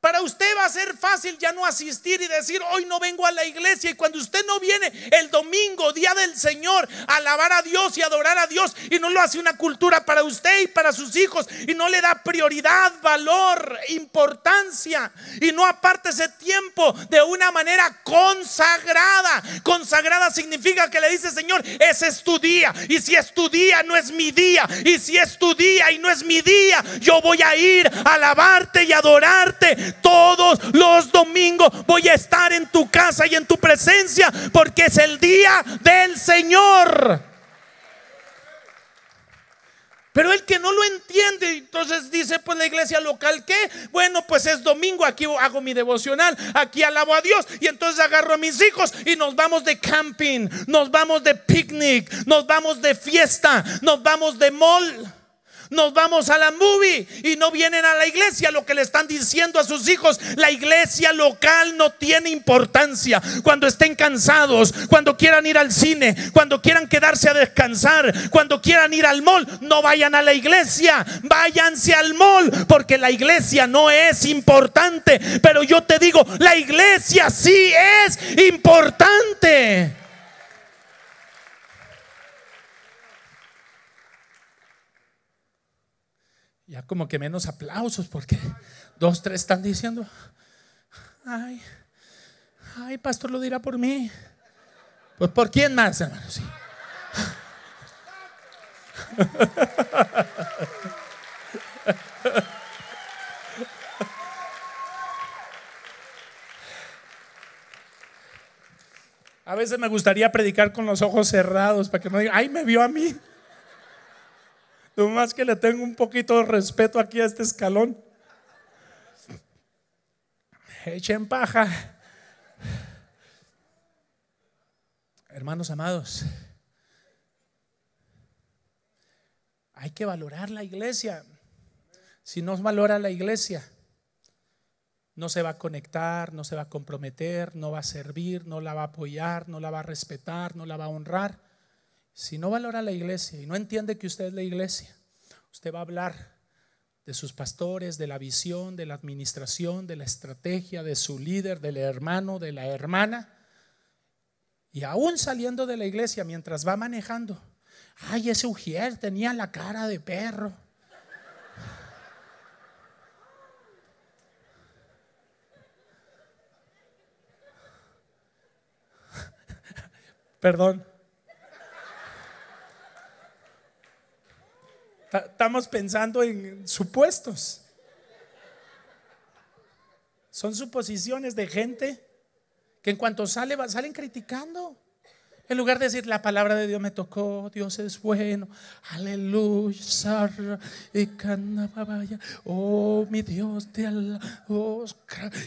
Para usted va a ser fácil ya no asistir y decir, hoy no vengo a la iglesia. Y cuando usted no viene el domingo, día del Señor, a alabar a Dios y adorar a Dios, y no lo hace una cultura para usted y para sus hijos, y no le da prioridad, valor, importancia, y no aparte ese tiempo de una manera consagrada. Consagrada significa que le dice, Señor, ese es tu día. Y si es tu día, no es mi día. Y si es tu día y no es mi día, yo voy a ir a alabarte y adorarte todos los domingos voy a estar en tu casa y en tu presencia porque es el día del Señor. Pero el que no lo entiende, entonces dice, pues la iglesia local, ¿qué? Bueno, pues es domingo, aquí hago mi devocional, aquí alabo a Dios y entonces agarro a mis hijos y nos vamos de camping, nos vamos de picnic, nos vamos de fiesta, nos vamos de mall nos vamos a la movie y no vienen a la iglesia. Lo que le están diciendo a sus hijos, la iglesia local no tiene importancia. Cuando estén cansados, cuando quieran ir al cine, cuando quieran quedarse a descansar, cuando quieran ir al mall, no vayan a la iglesia, váyanse al mall, porque la iglesia no es importante. Pero yo te digo, la iglesia sí es importante. ya como que menos aplausos porque dos, tres están diciendo, ay, ay, pastor lo dirá por mí. Pues por quién más, hermano, sí. A veces me gustaría predicar con los ojos cerrados para que no digan, ay, me vio a mí más que le tengo un poquito de respeto aquí a este escalón. Echen paja. Hermanos amados, hay que valorar la iglesia. Si no valora la iglesia, no se va a conectar, no se va a comprometer, no va a servir, no la va a apoyar, no la va a respetar, no la va a honrar si no valora la iglesia y no entiende que usted es la iglesia, usted va a hablar de sus pastores, de la visión, de la administración, de la estrategia, de su líder, del hermano, de la hermana. Y aún saliendo de la iglesia, mientras va manejando, ay, ese Ujier tenía la cara de perro. Perdón. Estamos pensando en supuestos. Son suposiciones de gente que en cuanto sale, salen criticando. En lugar de decir, la palabra de Dios me tocó, Dios es bueno, aleluya, y oh mi Dios, te alabo.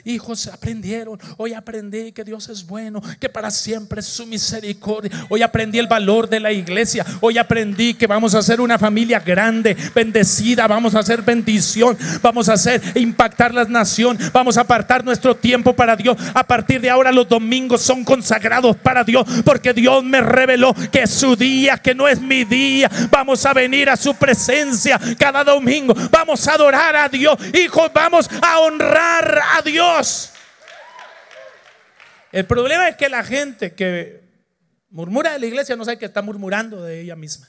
Hijos aprendieron, hoy aprendí que Dios es bueno, que para siempre es su misericordia. Hoy aprendí el valor de la iglesia, hoy aprendí que vamos a ser una familia grande, bendecida, vamos a hacer bendición, vamos a hacer impactar las naciones, vamos a apartar nuestro tiempo para Dios. A partir de ahora los domingos son consagrados para Dios, porque Dios me reveló que su día, que no es mi día, vamos a venir a su presencia cada domingo. Vamos a adorar a Dios. Hijos, vamos a honrar a Dios. El problema es que la gente que murmura de la iglesia no sabe que está murmurando de ella misma.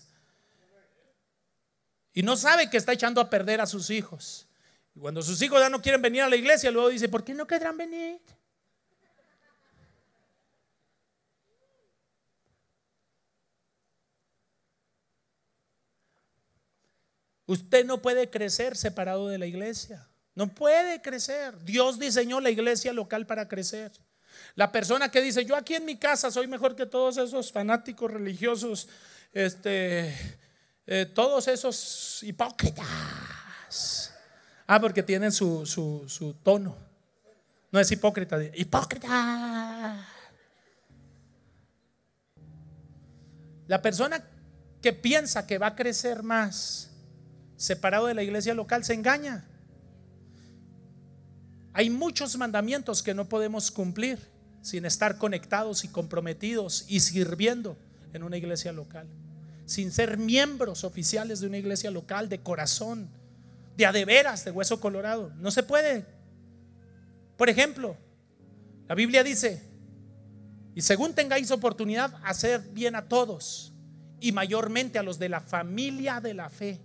Y no sabe que está echando a perder a sus hijos. Y cuando sus hijos ya no quieren venir a la iglesia, luego dice, ¿por qué no querrán venir? Usted no puede crecer separado de la iglesia. No puede crecer. Dios diseñó la iglesia local para crecer. La persona que dice, yo aquí en mi casa soy mejor que todos esos fanáticos religiosos, este, eh, todos esos hipócritas. Ah, porque tienen su, tono. No es hipócrita, hipócrita. La persona que piensa que va a crecer más separado de la iglesia local, se engaña. Hay muchos mandamientos que no podemos cumplir sin estar conectados y comprometidos y sirviendo en una iglesia local, sin ser miembros oficiales de una iglesia local de corazón, de adeveras, de hueso colorado. No se puede. Por ejemplo, la Biblia dice, y según tengáis oportunidad, hacer bien a todos y mayormente a los de la familia de la fe.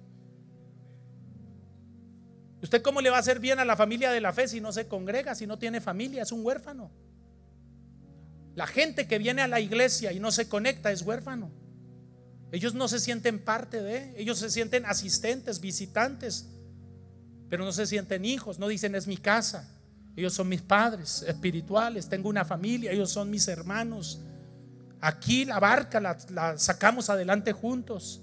¿Usted cómo le va a hacer bien a la familia de la fe si no se congrega, si no tiene familia? Es un huérfano. La gente que viene a la iglesia y no se conecta es huérfano. Ellos no se sienten parte de, ellos se sienten asistentes, visitantes, pero no se sienten hijos, no dicen es mi casa. Ellos son mis padres espirituales, tengo una familia, ellos son mis hermanos. Aquí la barca la sacamos adelante juntos,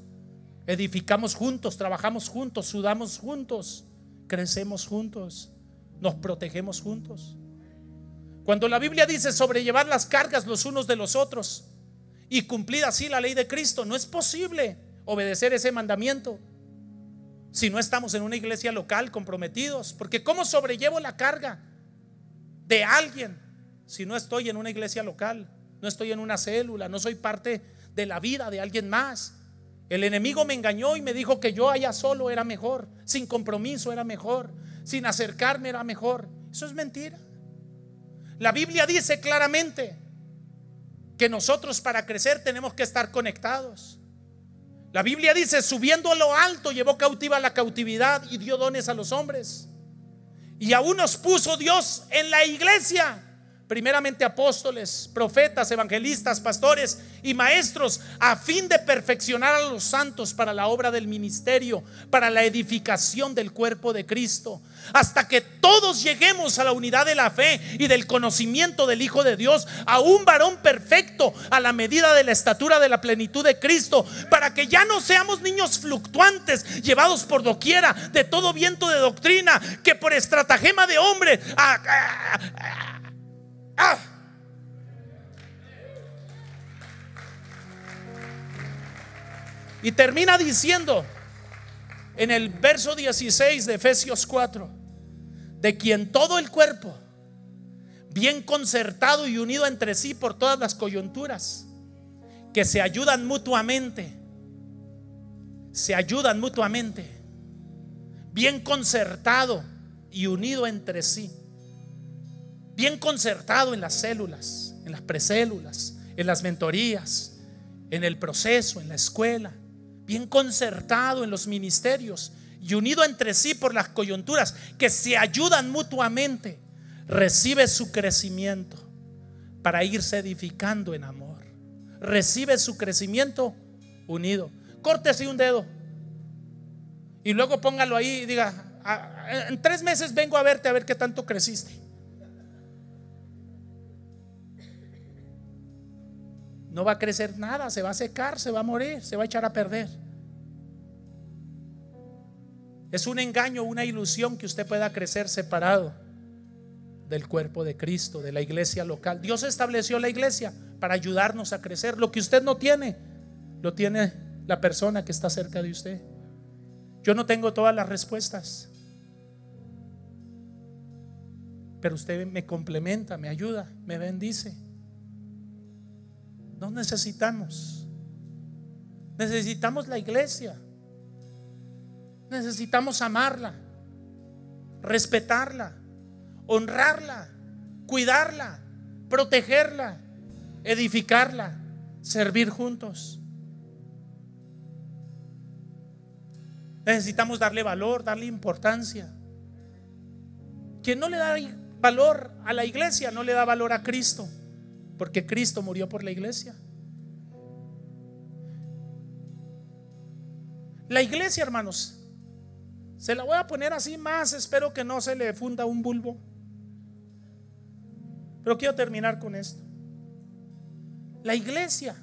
edificamos juntos, trabajamos juntos, sudamos juntos crecemos juntos, nos protegemos juntos. Cuando la Biblia dice sobrellevar las cargas los unos de los otros y cumplir así la ley de Cristo, no es posible obedecer ese mandamiento si no estamos en una iglesia local comprometidos. Porque ¿cómo sobrellevo la carga de alguien si no estoy en una iglesia local? No estoy en una célula, no soy parte de la vida de alguien más. El enemigo me engañó y me dijo que yo allá solo era mejor, sin compromiso era mejor, sin acercarme era mejor. Eso es mentira. La Biblia dice claramente que nosotros para crecer tenemos que estar conectados. La Biblia dice, subiendo a lo alto, llevó cautiva la cautividad y dio dones a los hombres. Y aún nos puso Dios en la iglesia primeramente apóstoles, profetas, evangelistas, pastores y maestros, a fin de perfeccionar a los santos para la obra del ministerio, para la edificación del cuerpo de Cristo, hasta que todos lleguemos a la unidad de la fe y del conocimiento del Hijo de Dios, a un varón perfecto, a la medida de la estatura de la plenitud de Cristo, para que ya no seamos niños fluctuantes, llevados por doquiera de todo viento de doctrina, que por estratagema de hombre... Y termina diciendo en el verso 16 de Efesios 4, de quien todo el cuerpo, bien concertado y unido entre sí por todas las coyunturas, que se ayudan mutuamente, se ayudan mutuamente, bien concertado y unido entre sí bien concertado en las células, en las precélulas, en las mentorías, en el proceso, en la escuela, bien concertado en los ministerios y unido entre sí por las coyunturas que se ayudan mutuamente, recibe su crecimiento para irse edificando en amor. Recibe su crecimiento unido. Córtese un dedo y luego póngalo ahí y diga, ah, en tres meses vengo a verte a ver qué tanto creciste. No va a crecer nada, se va a secar, se va a morir, se va a echar a perder. Es un engaño, una ilusión que usted pueda crecer separado del cuerpo de Cristo, de la iglesia local. Dios estableció la iglesia para ayudarnos a crecer. Lo que usted no tiene, lo tiene la persona que está cerca de usted. Yo no tengo todas las respuestas, pero usted me complementa, me ayuda, me bendice. No necesitamos. Necesitamos la iglesia. Necesitamos amarla, respetarla, honrarla, cuidarla, protegerla, edificarla, servir juntos. Necesitamos darle valor, darle importancia. Quien no le da valor a la iglesia no le da valor a Cristo. Porque Cristo murió por la iglesia. La iglesia, hermanos, se la voy a poner así más, espero que no se le funda un bulbo. Pero quiero terminar con esto. La iglesia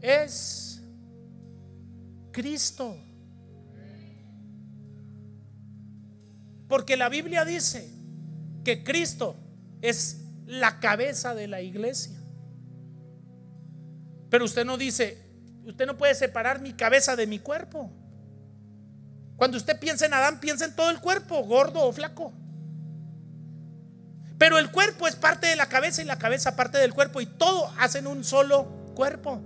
es Cristo. Porque la Biblia dice que Cristo es la cabeza de la iglesia. Pero usted no dice, usted no puede separar mi cabeza de mi cuerpo. Cuando usted piensa en Adán, piensa en todo el cuerpo, gordo o flaco. Pero el cuerpo es parte de la cabeza y la cabeza parte del cuerpo y todo hacen un solo cuerpo.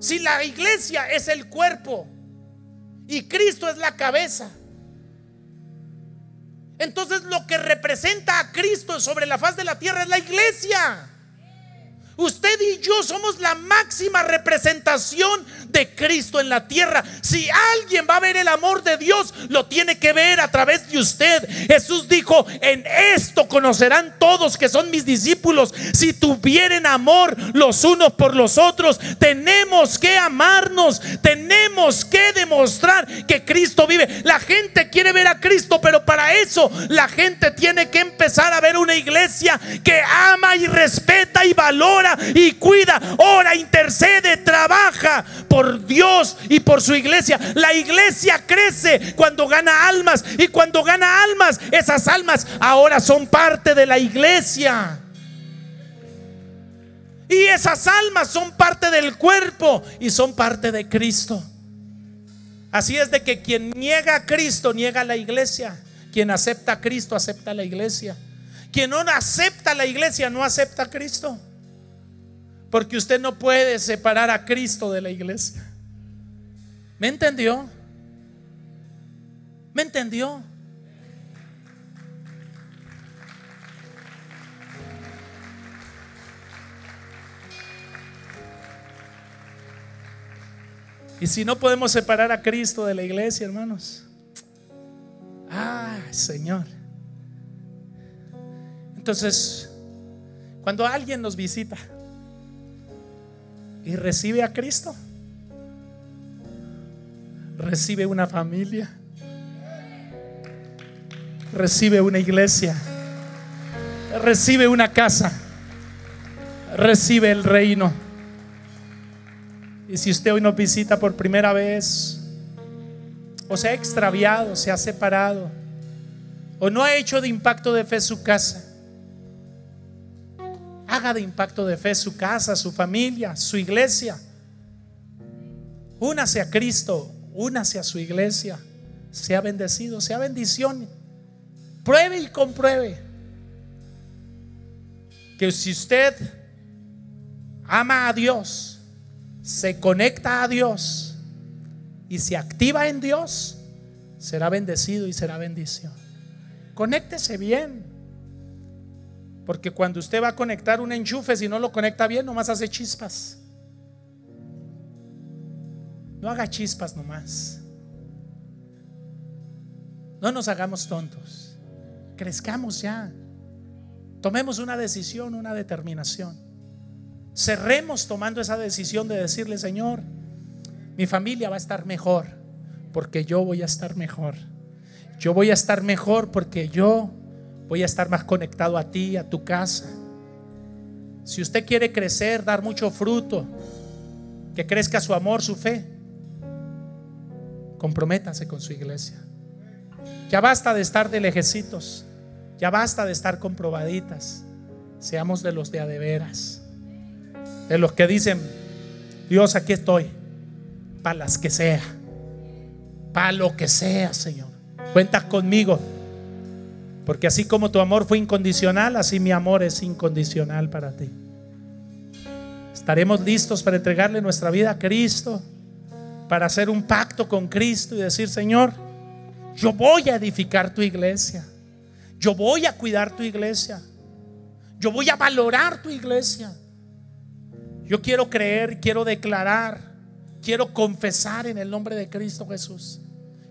Si la iglesia es el cuerpo y Cristo es la cabeza, entonces lo que representa a Cristo sobre la faz de la tierra es la iglesia. Usted y yo somos la máxima representación de Cristo en la tierra. Si alguien va a ver el amor de Dios, lo tiene que ver a través de usted. Jesús dijo, en esto conocerán todos que son mis discípulos. Si tuvieren amor los unos por los otros, tenemos que amarnos, tenemos que demostrar que Cristo vive. La gente quiere ver a Cristo, pero para eso la gente tiene que empezar a ver una iglesia que ama y respeta y valora y cuida, ora, intercede, trabaja por Dios y por su iglesia. La iglesia crece cuando gana almas y cuando gana almas, esas almas ahora son parte de la iglesia. Y esas almas son parte del cuerpo y son parte de Cristo. Así es de que quien niega a Cristo, niega a la iglesia. Quien acepta a Cristo, acepta a la iglesia. Quien no acepta a la iglesia, no acepta a Cristo. Porque usted no puede separar a Cristo de la iglesia. ¿Me entendió? ¿Me entendió? Y si no podemos separar a Cristo de la iglesia, hermanos. Ah, Señor. Entonces, cuando alguien nos visita, y recibe a Cristo, recibe una familia, recibe una iglesia, recibe una casa, recibe el reino. Y si usted hoy nos visita por primera vez, o se ha extraviado, se ha separado, o no ha hecho de impacto de fe su casa, haga de impacto de fe su casa, su familia, su iglesia. Únase a Cristo, únase a su iglesia. Sea bendecido, sea bendición. Pruebe y compruebe que si usted ama a Dios, se conecta a Dios y se activa en Dios, será bendecido y será bendición. Conéctese bien. Porque cuando usted va a conectar un enchufe, si no lo conecta bien, nomás hace chispas. No haga chispas nomás. No nos hagamos tontos. Crezcamos ya. Tomemos una decisión, una determinación. Cerremos tomando esa decisión de decirle, Señor, mi familia va a estar mejor porque yo voy a estar mejor. Yo voy a estar mejor porque yo Voy a estar más conectado a ti, a tu casa. Si usted quiere crecer, dar mucho fruto, que crezca su amor, su fe, comprométase con su iglesia. Ya basta de estar de lejecitos, ya basta de estar comprobaditas. Seamos de los de a de de los que dicen, Dios, aquí estoy, para las que sea, para lo que sea, Señor. Cuentas conmigo. Porque así como tu amor fue incondicional, así mi amor es incondicional para ti. Estaremos listos para entregarle nuestra vida a Cristo, para hacer un pacto con Cristo y decir, Señor, yo voy a edificar tu iglesia, yo voy a cuidar tu iglesia, yo voy a valorar tu iglesia. Yo quiero creer, quiero declarar, quiero confesar en el nombre de Cristo Jesús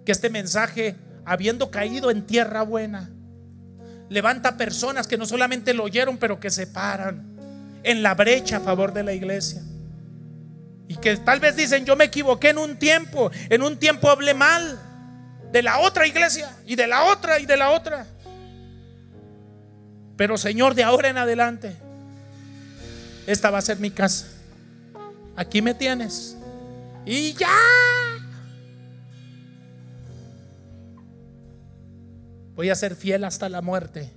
que este mensaje, habiendo caído en tierra buena, Levanta personas que no solamente lo oyeron, pero que se paran en la brecha a favor de la iglesia. Y que tal vez dicen, yo me equivoqué en un tiempo, en un tiempo hablé mal de la otra iglesia y de la otra y de la otra. Pero Señor, de ahora en adelante, esta va a ser mi casa. Aquí me tienes. Y ya. Voy a ser fiel hasta la muerte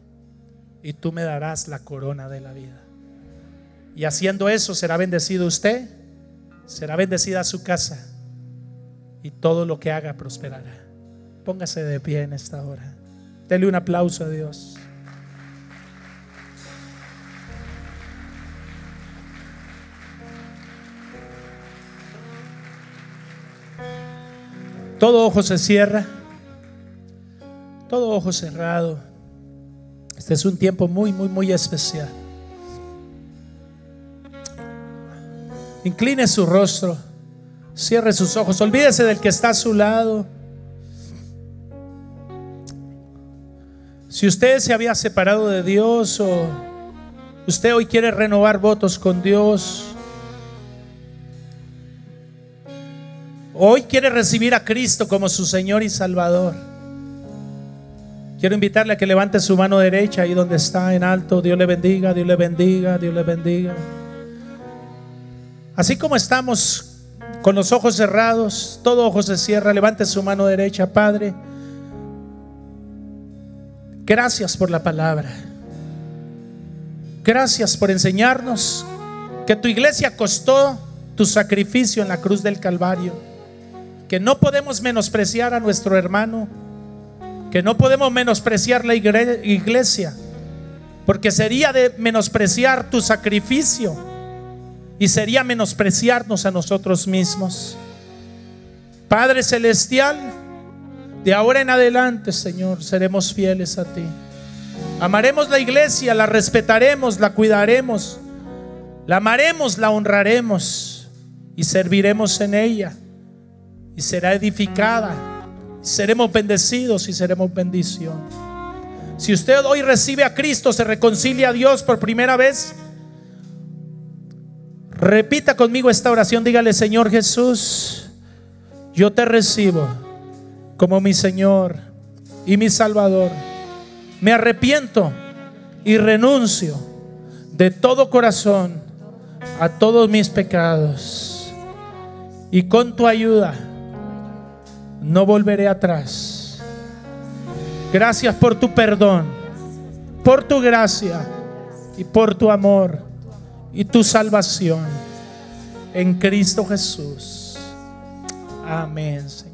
y tú me darás la corona de la vida. Y haciendo eso será bendecido usted, será bendecida su casa y todo lo que haga prosperará. Póngase de pie en esta hora. Dele un aplauso a Dios. Todo ojo se cierra todo ojo cerrado. Este es un tiempo muy, muy, muy especial. Incline su rostro, cierre sus ojos, olvídese del que está a su lado. Si usted se había separado de Dios o usted hoy quiere renovar votos con Dios, hoy quiere recibir a Cristo como su Señor y Salvador. Quiero invitarle a que levante su mano derecha ahí donde está en alto. Dios le bendiga, Dios le bendiga, Dios le bendiga. Así como estamos con los ojos cerrados, todo ojo se cierra, levante su mano derecha, Padre. Gracias por la palabra. Gracias por enseñarnos que tu iglesia costó tu sacrificio en la cruz del Calvario, que no podemos menospreciar a nuestro hermano que no podemos menospreciar la iglesia, porque sería de menospreciar tu sacrificio y sería menospreciarnos a nosotros mismos. Padre Celestial, de ahora en adelante, Señor, seremos fieles a ti. Amaremos la iglesia, la respetaremos, la cuidaremos, la amaremos, la honraremos y serviremos en ella y será edificada seremos bendecidos y seremos bendición. Si usted hoy recibe a Cristo, se reconcilia a Dios por primera vez, repita conmigo esta oración, dígale, Señor Jesús, yo te recibo como mi Señor y mi Salvador. Me arrepiento y renuncio de todo corazón a todos mis pecados. Y con tu ayuda, no volveré atrás. Gracias por tu perdón, por tu gracia y por tu amor y tu salvación en Cristo Jesús. Amén. Señor.